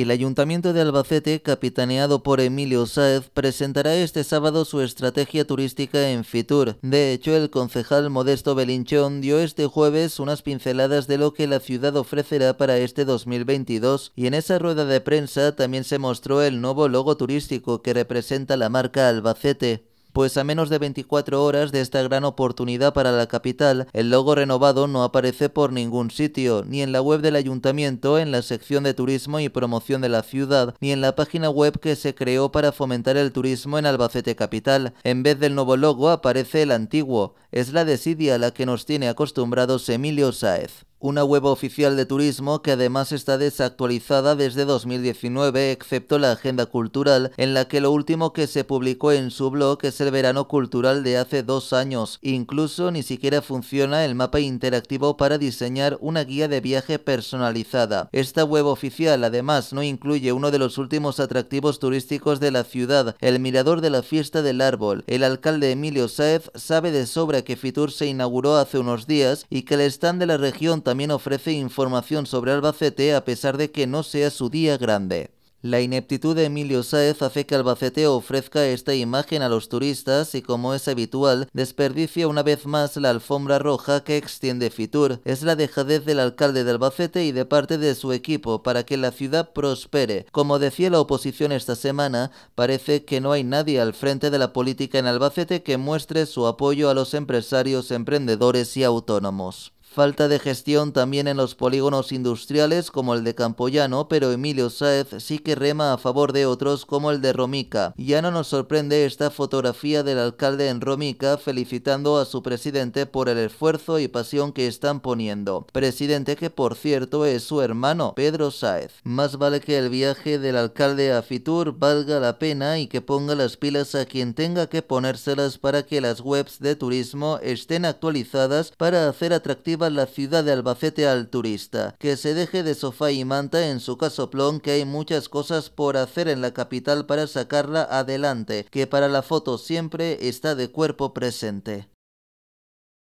El Ayuntamiento de Albacete, capitaneado por Emilio Saez, presentará este sábado su estrategia turística en Fitur. De hecho, el concejal Modesto Belinchón dio este jueves unas pinceladas de lo que la ciudad ofrecerá para este 2022 y en esa rueda de prensa también se mostró el nuevo logo turístico que representa la marca Albacete pues a menos de 24 horas de esta gran oportunidad para la capital, el logo renovado no aparece por ningún sitio, ni en la web del ayuntamiento, en la sección de turismo y promoción de la ciudad, ni en la página web que se creó para fomentar el turismo en Albacete Capital. En vez del nuevo logo aparece el antiguo, es la desidia a la que nos tiene acostumbrados Emilio Sáez una web oficial de turismo que además está desactualizada desde 2019, excepto la agenda cultural, en la que lo último que se publicó en su blog es verano cultural de hace dos años. Incluso ni siquiera funciona el mapa interactivo para diseñar una guía de viaje personalizada. Esta web oficial además no incluye uno de los últimos atractivos turísticos de la ciudad, el mirador de la fiesta del árbol. El alcalde Emilio Saez sabe de sobra que Fitur se inauguró hace unos días y que el stand de la región también ofrece información sobre Albacete a pesar de que no sea su día grande. La ineptitud de Emilio Saez hace que Albacete ofrezca esta imagen a los turistas y, como es habitual, desperdicia una vez más la alfombra roja que extiende Fitur. Es la dejadez del alcalde de Albacete y de parte de su equipo para que la ciudad prospere. Como decía la oposición esta semana, parece que no hay nadie al frente de la política en Albacete que muestre su apoyo a los empresarios, emprendedores y autónomos. Falta de gestión también en los polígonos industriales como el de Campoyano, pero Emilio Sáez sí que rema a favor de otros como el de Romica. Ya no nos sorprende esta fotografía del alcalde en Romica felicitando a su presidente por el esfuerzo y pasión que están poniendo. Presidente que por cierto es su hermano, Pedro Sáez. Más vale que el viaje del alcalde a Fitur valga la pena y que ponga las pilas a quien tenga que ponérselas para que las webs de turismo estén actualizadas para hacer atractivo la ciudad de Albacete al turista, que se deje de sofá y manta en su casoplón que hay muchas cosas por hacer en la capital para sacarla adelante, que para la foto siempre está de cuerpo presente.